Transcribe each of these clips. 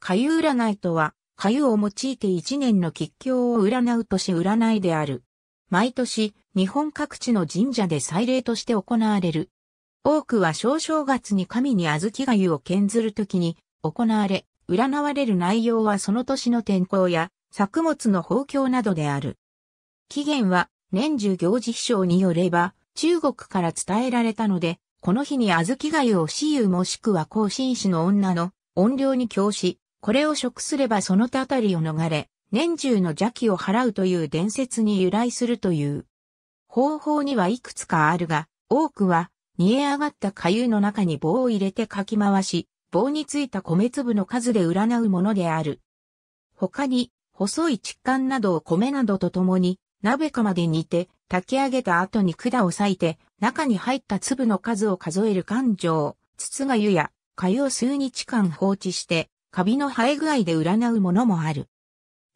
粥占いとは、粥を用いて一年の吉凶を占う年占いである。毎年、日本各地の神社で祭礼として行われる。多くは小正月に神に小豆粥を献ずるときに行われ、占われる内容はその年の天候や作物の豊況などである。起源は年中行事秘書によれば中国から伝えられたので、この日に小豆粥を私有もしくは孔進士の女の怨霊に供し、これを食すればそのたたりを逃れ、年中の邪気を払うという伝説に由来するという。方法にはいくつかあるが、多くは、煮え上がった粥の中に棒を入れてかき回し、棒についた米粒の数で占うものである。他に、細い窒管などを米などと共に、鍋釜で煮て、炊き上げた後に管を裂いて、中に入った粒の数を数える勘定、筒が湯や、粥を数日間放置して、カビの生え具合で占うものもある。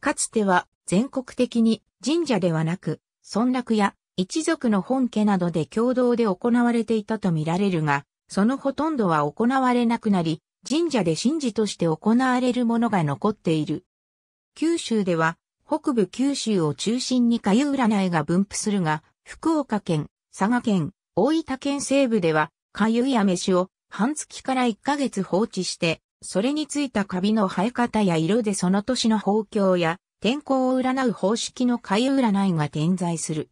かつては全国的に神社ではなく、村落や一族の本家などで共同で行われていたとみられるが、そのほとんどは行われなくなり、神社で神事として行われるものが残っている。九州では、北部九州を中心に粥占いが分布するが、福岡県、佐賀県、大分県西部では、粥や飯を半月から1ヶ月放置して、それについたカビの生え方や色でその年の豊況や天候を占う方式の海占いが点在する。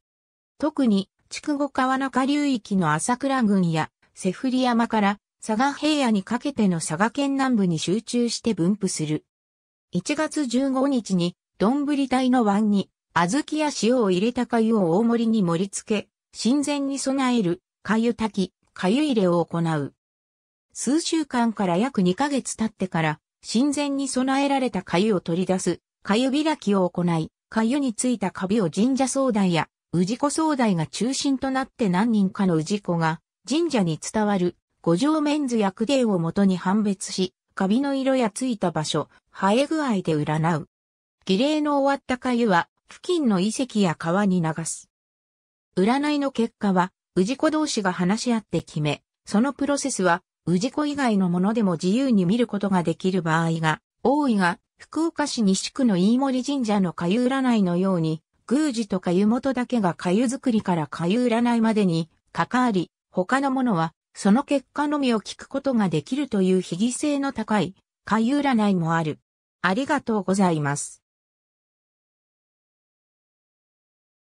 特に、筑後川中流域の朝倉郡やセフリ山から佐賀平野にかけての佐賀県南部に集中して分布する。1月15日に、丼体の湾に、小豆や塩を入れた粥を大盛りに盛り付け、神前に備える、粥炊き、粥入れを行う。数週間から約2ヶ月経ってから、神前に備えられた粥を取り出す、粥開きを行い、粥についたカビを神社総代や、氏子総代が中心となって何人かの氏子が、神社に伝わる、五条面図区伝をもとに判別し、カビの色やついた場所、生え具合で占う。儀礼の終わった粥は、付近の遺跡や川に流す。占いの結果は、氏子同士が話し合って決め、そのプロセスは、氏子以外のものでも自由に見ることができる場合が多いが、福岡市西区の飯森神社の粥占いのように、宮司と粥元だけが粥作りから粥占いまでに関わり、他のものはその結果のみを聞くことができるという非義性の高い粥占いもある。ありがとうございます。